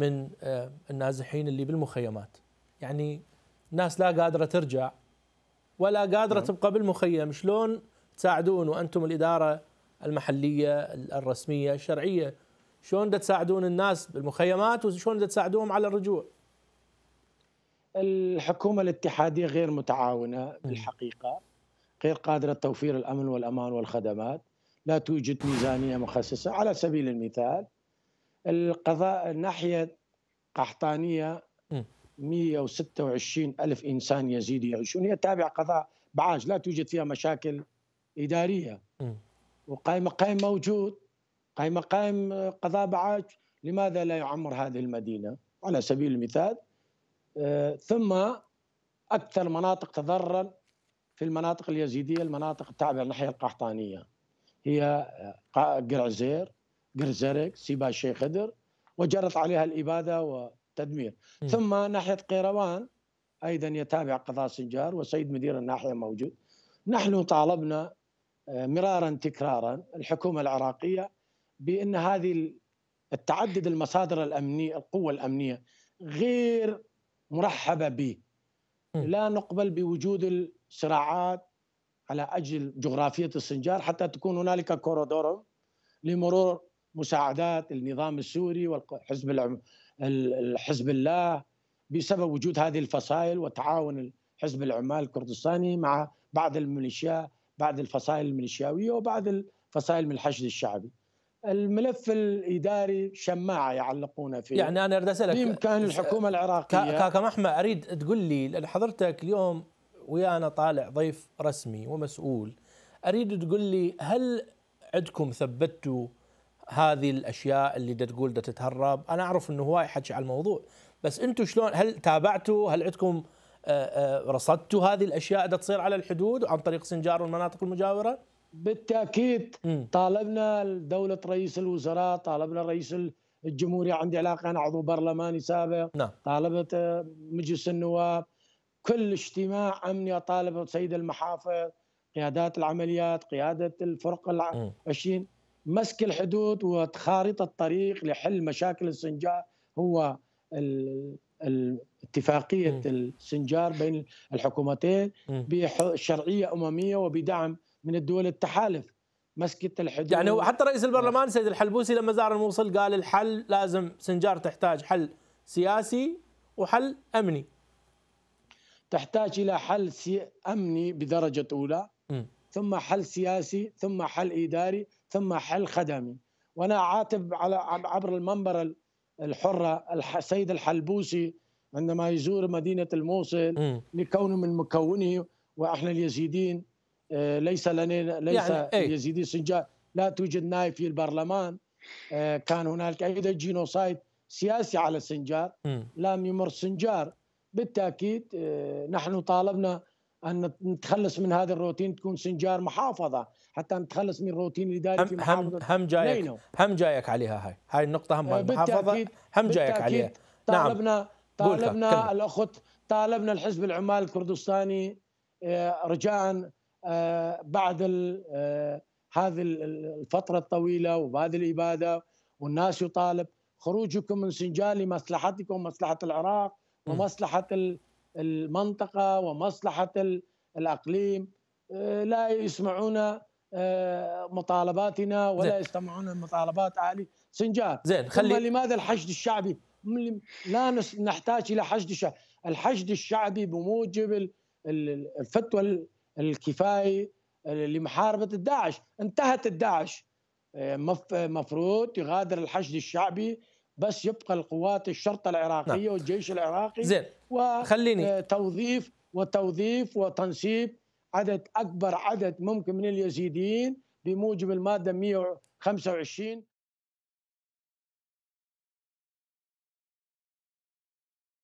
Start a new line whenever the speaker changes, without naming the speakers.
من آه، النازحين اللي بالمخيمات يعني ناس لا قادرة ترجع ولا قادرة نعم. تبقى بالمخيم شلون تساعدون وأنتم الإدارة المحلية الرسمية الشرعية شلون تساعدون الناس بالمخيمات وشلون تساعدوهم على الرجوع الحكومة الاتحادية غير
متعاونة بالحقيقة غير قادرة توفير الأمن والأمان والخدمات لا توجد ميزانية مخصصة على سبيل المثال القضاء الناحية قحطانية 126 ألف إنسان يزيدي يعيشون هي تابع قضاء بعاج لا توجد فيها مشاكل إدارية وقائمة قائم موجود قائمة قائم قضاء بعاج لماذا لا يعمر هذه المدينة على سبيل المثال آه، ثم أكثر مناطق تضررا في المناطق اليزيدية المناطق التابعة الناحية القحطانية هي آه، قرع زير قرزرك سيبا شيخ خدر وجرت عليها الإبادة والتدمير مم. ثم ناحية قيروان أيضا يتابع قضاء سنجار وسيد مدير الناحية موجود نحن طالبنا آه، مرارا تكرارا الحكومة العراقية بأن هذه التعدد المصادر الأمنية القوة الأمنية غير مرحبة به لا نقبل بوجود الصراعات على أجل جغرافية السنجار حتى تكون هنالك كوريدور لمرور مساعدات النظام السوري والحزب الحزب الله بسبب وجود هذه الفصائل وتعاون حزب العمال الكردستاني مع بعض الميليشيا بعض الفصائل الميليشياويه وبعض الفصائل
من الحشد الشعبي.
الملف الاداري شماعه يعلقون فيه يعني انا اريد اسالك بامكان الحكومه العراقيه كاكا محمد
اريد تقول لي لان حضرتك اليوم ويانا طالع ضيف رسمي ومسؤول اريد تقول لي هل عندكم ثبتوا هذه الاشياء اللي دا تقول دا تتهرب انا اعرف انه هواي حكي على الموضوع بس انتم شلون هل تابعتوا هل عندكم آه، آه، رصدتوا هذه الاشياء دا تصير على الحدود عن طريق سنجار والمناطق المجاوره بالتاكيد
طالبنا دوله رئيس الوزراء طالبنا رئيس الجمهوريه عندي علاقه انا عضو برلماني سابق نعم. طالبت آه، مجلس النواب كل اجتماع امني طالبة سيد المحافظ قيادات العمليات قياده الفرقه العشرين مسك الحدود وخارطة الطريق لحل مشاكل السنجار هو اتفاقية السنجار بين الحكومتين بشرعية أممية وبدعم من الدول التحالف مسكت الحدود يعني حتى
رئيس البرلمان سيد الحلبوسي لما زار الموصل قال الحل لازم سنجار تحتاج حل سياسي وحل أمني تحتاج إلى
حل أمني بدرجة أولى م. ثم حل سياسي ثم حل إداري ثم حل خدمي وانا عاتب على عبر المنبر الحره السيد الحلبوسي عندما يزور مدينه الموصل لكونه من مكونه واحنا اليزيدين آه، ليس لنا ليس يعني إيه؟ اليزيدي سنجار لا توجد نائب في البرلمان آه، كان هنالك ايضا جينوسايد سياسي على سنجار لم يمر سنجار بالتاكيد آه، نحن طالبنا ان نتخلص من هذا الروتين تكون سنجار محافظه حتى نتخلص من الروتين
الاداري في محافظه هم, هم جايك نينو. هم جايك عليها هاي هاي النقطه هم محافظه هم جايك عليها طالبنا
نعم. طالبنا الاخت طالبنا الحزب العمال الكردستاني آه، رجاء آه، بعد آه، هذه الفتره الطويله وبهذه الاباده والناس يطالب خروجكم من سنجار لمصلحتكم ومصلحه العراق ومصلحه المنطقة ومصلحة الأقليم آه، لا يسمعون آه، مطالباتنا ولا زين. يستمعون المطالبات عالي سنجاب زين خلي لماذا الحشد الشعبي؟ لا نحتاج الى حشد الشعبي، الحشد الشعبي بموجب الفتوى الكفاية لمحاربه الداعش، انتهت الداعش آه، مفروض يغادر الحشد الشعبي بس يبقى القوات الشرطه العراقيه نعم. والجيش العراقي زين وتوظيف وتوظيف وتنصيب عدد اكبر عدد ممكن من اليزيديين بموجب الماده 125